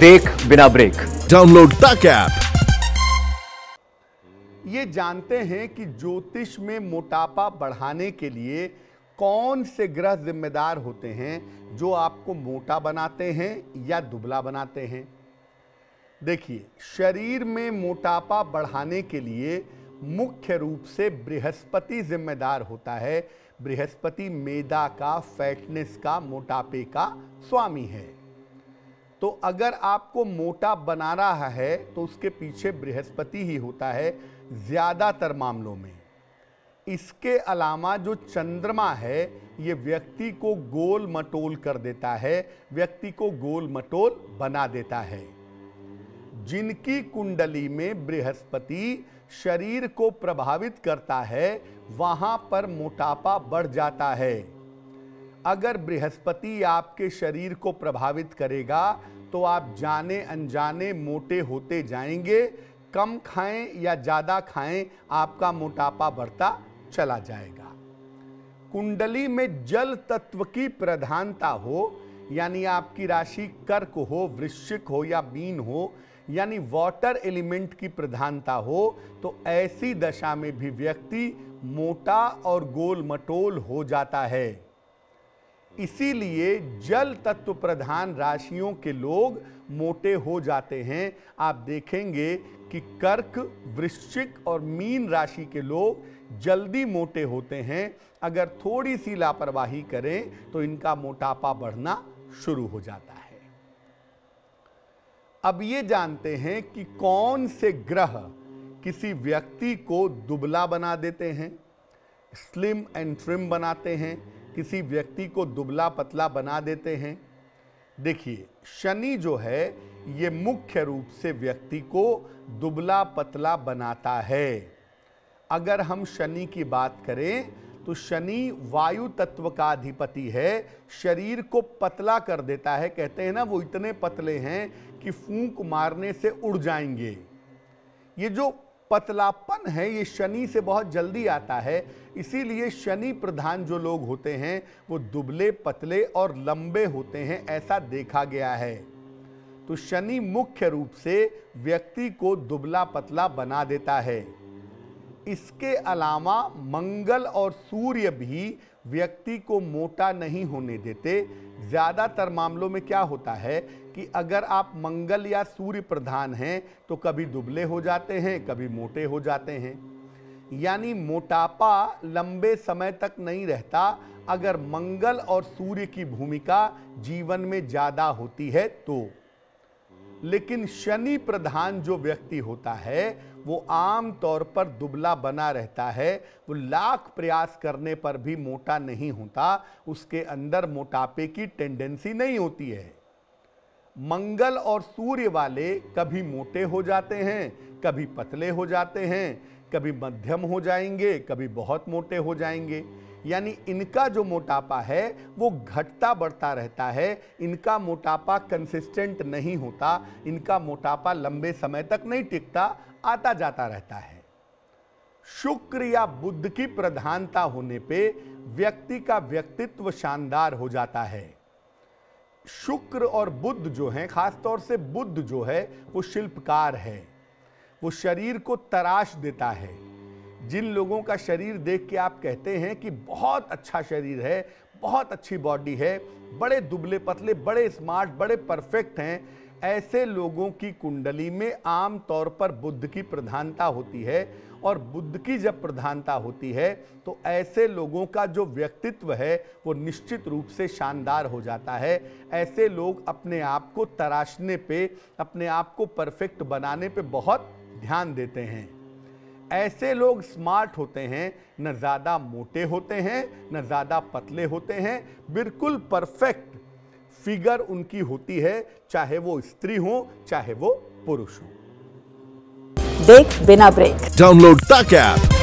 देख बिना break download टक ऐप ये जानते हैं कि ज्योतिष में मोटापा बढ़ाने के लिए कौन से ग्रह जिम्मेदार होते हैं जो आपको मोटा बनाते हैं या दुबला बनाते हैं देखिए शरीर में मोटापा बढ़ाने के लिए मुख्य रूप से बृहस्पति जिम्मेदार होता है बृहस्पति मेदा का फैटनेस का मोटापे का स्वामी है तो अगर आपको मोटा बना रहा है तो उसके पीछे बृहस्पति ही होता है ज़्यादातर मामलों में इसके अलावा जो चंद्रमा है ये व्यक्ति को गोल मटोल कर देता है व्यक्ति को गोल मटोल बना देता है जिनकी कुंडली में बृहस्पति शरीर को प्रभावित करता है वहाँ पर मोटापा बढ़ जाता है अगर बृहस्पति आपके शरीर को प्रभावित करेगा तो आप जाने अनजाने मोटे होते जाएंगे कम खाएं या ज़्यादा खाएं आपका मोटापा बढ़ता चला जाएगा कुंडली में जल तत्व की प्रधानता हो यानी आपकी राशि कर्क हो वृश्चिक हो या बीन हो यानी वाटर एलिमेंट की प्रधानता हो तो ऐसी दशा में भी व्यक्ति मोटा और गोल मटोल हो जाता है इसीलिए जल तत्व प्रधान राशियों के लोग मोटे हो जाते हैं आप देखेंगे कि कर्क वृश्चिक और मीन राशि के लोग जल्दी मोटे होते हैं अगर थोड़ी सी लापरवाही करें तो इनका मोटापा बढ़ना शुरू हो जाता है अब ये जानते हैं कि कौन से ग्रह किसी व्यक्ति को दुबला बना देते हैं स्लिम एंड ट्रिम बनाते हैं किसी व्यक्ति को दुबला पतला बना देते हैं देखिए शनि जो है ये मुख्य रूप से व्यक्ति को दुबला पतला बनाता है अगर हम शनि की बात करें तो शनि वायु तत्व का अधिपति है शरीर को पतला कर देता है कहते हैं ना वो इतने पतले हैं कि फूंक मारने से उड़ जाएंगे ये जो पतलापन है ये शनि से बहुत जल्दी आता है इसीलिए शनि प्रधान जो लोग होते हैं वो दुबले पतले और लंबे होते हैं ऐसा देखा गया है तो शनि मुख्य रूप से व्यक्ति को दुबला पतला बना देता है इसके अलावा मंगल और सूर्य भी व्यक्ति को मोटा नहीं होने देते ज़्यादातर मामलों में क्या होता है कि अगर आप मंगल या सूर्य प्रधान हैं तो कभी दुबले हो जाते हैं कभी मोटे हो जाते हैं यानी मोटापा लंबे समय तक नहीं रहता अगर मंगल और सूर्य की भूमिका जीवन में ज़्यादा होती है तो लेकिन शनि प्रधान जो व्यक्ति होता है वो आम तौर पर दुबला बना रहता है वो लाख प्रयास करने पर भी मोटा नहीं होता उसके अंदर मोटापे की टेंडेंसी नहीं होती है मंगल और सूर्य वाले कभी मोटे हो जाते हैं कभी पतले हो जाते हैं कभी मध्यम हो जाएंगे कभी बहुत मोटे हो जाएंगे यानी इनका जो मोटापा है वो घटता बढ़ता रहता है इनका मोटापा कंसिस्टेंट नहीं होता इनका मोटापा लंबे समय तक नहीं टिकता आता जाता रहता है शुक्र या बुद्ध की प्रधानता होने पे व्यक्ति का व्यक्तित्व शानदार हो जाता है शुक्र और बुद्ध जो हैं खासतौर से बुद्ध जो है वो शिल्पकार है वो शरीर को तराश देता है जिन लोगों का शरीर देख के आप कहते हैं कि बहुत अच्छा शरीर है बहुत अच्छी बॉडी है बड़े दुबले पतले बड़े स्मार्ट बड़े परफेक्ट हैं ऐसे लोगों की कुंडली में आम तौर पर बुद्ध की प्रधानता होती है और बुद्ध की जब प्रधानता होती है तो ऐसे लोगों का जो व्यक्तित्व है वो निश्चित रूप से शानदार हो जाता है ऐसे लोग अपने आप को तराशने पे अपने आप को परफेक्ट बनाने पे बहुत ध्यान देते हैं ऐसे लोग स्मार्ट होते हैं न ज़्यादा मोटे होते हैं न ज़्यादा पतले होते हैं बिल्कुल परफेक्ट फिगर उनकी होती है चाहे वो स्त्री हो चाहे वो पुरुष हो देख बिना ब्रेक डाउनलोड तक ऐप